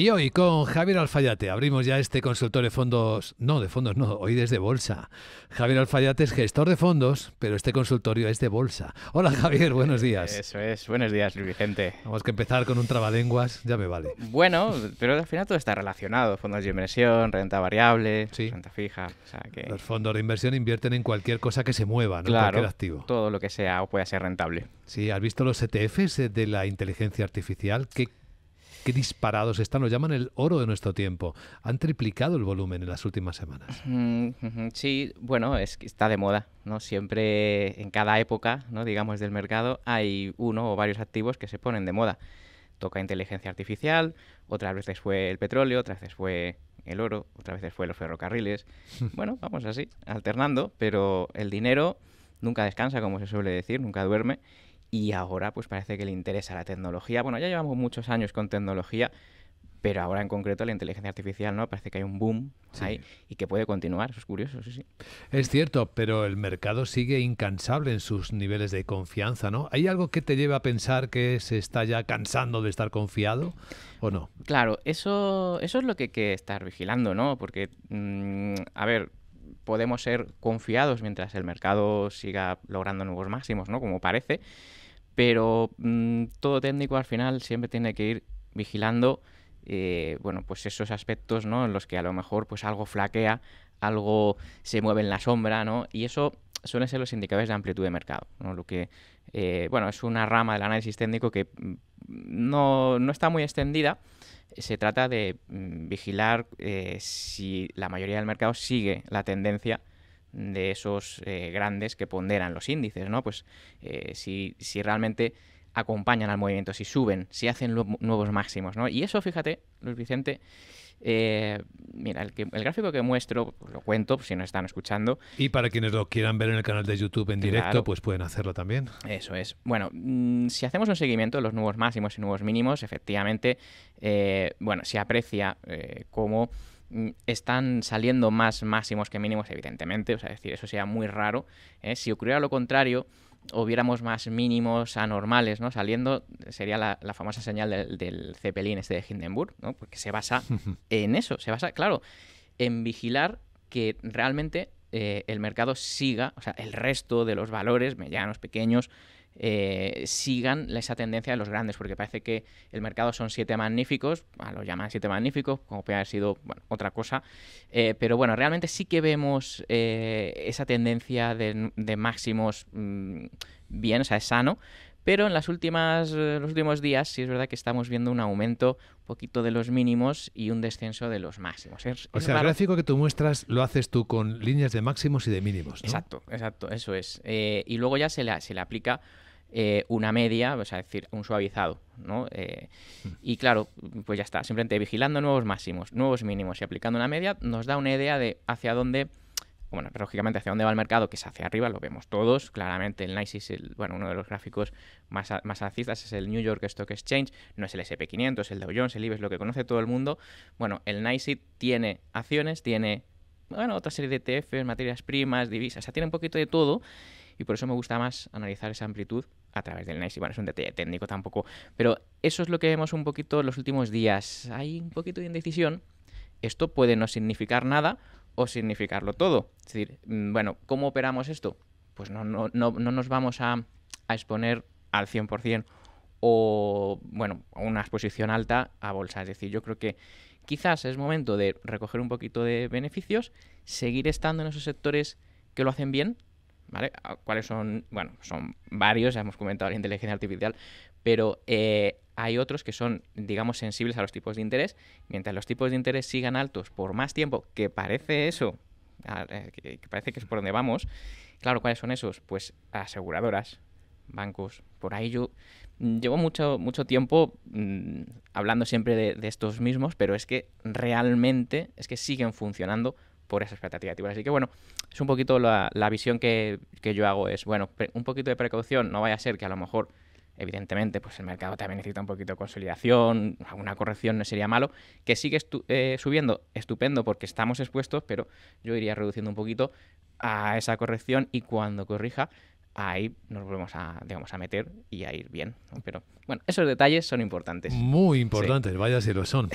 Y hoy con Javier Alfayate abrimos ya este consultor de fondos, no, de fondos no, hoy desde bolsa. Javier Alfayate es gestor de fondos, pero este consultorio es de bolsa. Hola Javier, buenos días. Eso es, buenos días Luis Vicente. Vamos que empezar con un trabalenguas, ya me vale. Bueno, pero al final todo está relacionado, fondos de inversión, renta variable, renta fija. que... Los fondos de inversión invierten en cualquier cosa que se mueva, ¿no? cualquier activo. todo lo que sea o pueda ser rentable. Sí, ¿has visto los ETFs eh, de la inteligencia artificial? ¿Qué qué disparados están, lo llaman el oro de nuestro tiempo. Han triplicado el volumen en las últimas semanas. Sí, bueno, es está de moda, ¿no? Siempre en cada época, ¿no? digamos, del mercado hay uno o varios activos que se ponen de moda. Toca inteligencia artificial, otras veces fue el petróleo, otras veces fue el oro, otras veces fue los ferrocarriles. bueno, vamos así, alternando, pero el dinero nunca descansa, como se suele decir, nunca duerme y ahora pues parece que le interesa la tecnología. Bueno, ya llevamos muchos años con tecnología, pero ahora en concreto la inteligencia artificial, ¿no? Parece que hay un boom ahí y que puede continuar, eso es curioso, sí, sí. Es cierto, pero el mercado sigue incansable en sus niveles de confianza, ¿no? ¿Hay algo que te lleva a pensar que se está ya cansando de estar confiado o no? Claro, eso, eso es lo que hay que estar vigilando, ¿no? Porque, mm, a ver, podemos ser confiados mientras el mercado siga logrando nuevos máximos, ¿no? Como parece pero mm, todo técnico al final siempre tiene que ir vigilando eh, bueno, pues esos aspectos en los que a lo mejor pues algo flaquea, algo se mueve en la sombra, ¿no? Y eso suelen ser los indicadores de amplitud de mercado, Lo que, eh, bueno, es una rama del análisis técnico que mm, no, está muy extendida. Se trata de mm, vigilar eh, si la mayoría del mercado sigue la tendencia de esos eh, grandes que ponderan los índices, ¿no? Pues eh, si, realmente acompañan al movimiento, si suben, si hacen nuevos máximos, ¿no? Y eso, fíjate, Luis Vicente, eh, mira, el, que, el, gráfico que muestro, pues lo cuento, si nos están escuchando. Y para quienes lo quieran ver en el canal de YouTube en directo, pues pueden hacerlo también. Eso es. Bueno, mm, si hacemos un seguimiento de los nuevos máximos y nuevos mínimos, efectivamente, bueno, se aprecia cómo Mm, están saliendo más máximos que mínimos, evidentemente, o sea, decir, eso sería muy raro. ¿eh? Si ocurriera lo contrario, hubiéramos más mínimos anormales, ¿no? Saliendo, sería la, famosa señal del, del, este de Hindenburg, ¿no? Porque se basa en eso, se basa, claro, en vigilar que realmente eh, el mercado siga, o sea, el resto de los valores medianos, pequeños, eh, sigan esa tendencia de los grandes, porque parece que el mercado son siete magníficos, a lo llaman siete magníficos, como puede haber sido otra cosa, eh, pero bueno, realmente sí que vemos eh, esa tendencia de, máximos mm, bien, o sea, es sano, pero en las últimas, eh, los últimos días sí es verdad que estamos viendo un aumento un poquito de los mínimos y un descenso de los máximos. o sea, el gráfico que tú muestras lo haces tú con líneas de máximos y de mínimos. ¿no? Exacto, exacto, eso es. Eh, y luego ya se le, se le aplica eh, una media, o sea, es decir, un suavizado, ¿no? y claro, pues ya está, simplemente vigilando nuevos máximos, nuevos mínimos y aplicando una media nos da una idea de hacia dónde bueno, lógicamente hacia dónde va el mercado, que es hacia arriba, lo vemos todos, claramente el NICE es bueno, uno de los gráficos más, más alcistas, es el New York Stock Exchange, no es el SP500, es el Dow Jones, el IBEX, lo que conoce todo el mundo. Bueno, el NYSE tiene acciones, tiene, bueno, otra serie de ETFs, materias primas, divisas, o sea, tiene un poquito de todo y por eso me gusta más analizar esa amplitud a través del NICE. Bueno, es un detalle técnico tampoco, pero eso es lo que vemos un poquito los últimos días. Hay un poquito de indecisión. Esto puede no significar nada o significarlo todo. Es decir, mm, bueno, ¿cómo operamos esto? Pues no, no, nos vamos a, exponer al 100% o, bueno, una exposición alta a bolsa. Es decir, yo creo que quizás es momento de recoger un poquito de beneficios, seguir estando en esos sectores que lo hacen bien, ¿vale? ¿Cuáles son? Bueno, son varios, hemos comentado la inteligencia artificial, pero eh, hay otros que son, digamos, sensibles a los tipos de interés. Mientras los tipos de interés sigan altos por más tiempo, que parece eso, eh, que parece que es por donde vamos, claro, ¿cuáles son esos? Pues aseguradoras, bancos. Por ahí yo mm, llevo mucho, mucho tiempo mm, hablando siempre de, estos mismos, pero es que realmente es que siguen funcionando por esa expectativa. Así que bueno, es un poquito la, visión que, que, yo hago, es, bueno, un poquito de precaución, no vaya a ser que a lo mejor evidentemente, pues el mercado también necesita un poquito de consolidación, alguna corrección no sería malo, que sigue eh, subiendo, estupendo, porque estamos expuestos, pero yo iría reduciendo un poquito a esa corrección y cuando corrija, ahí nos volvemos a, digamos, a meter y a ir bien. Pero bueno, esos detalles son importantes. Muy importantes, vaya si lo son.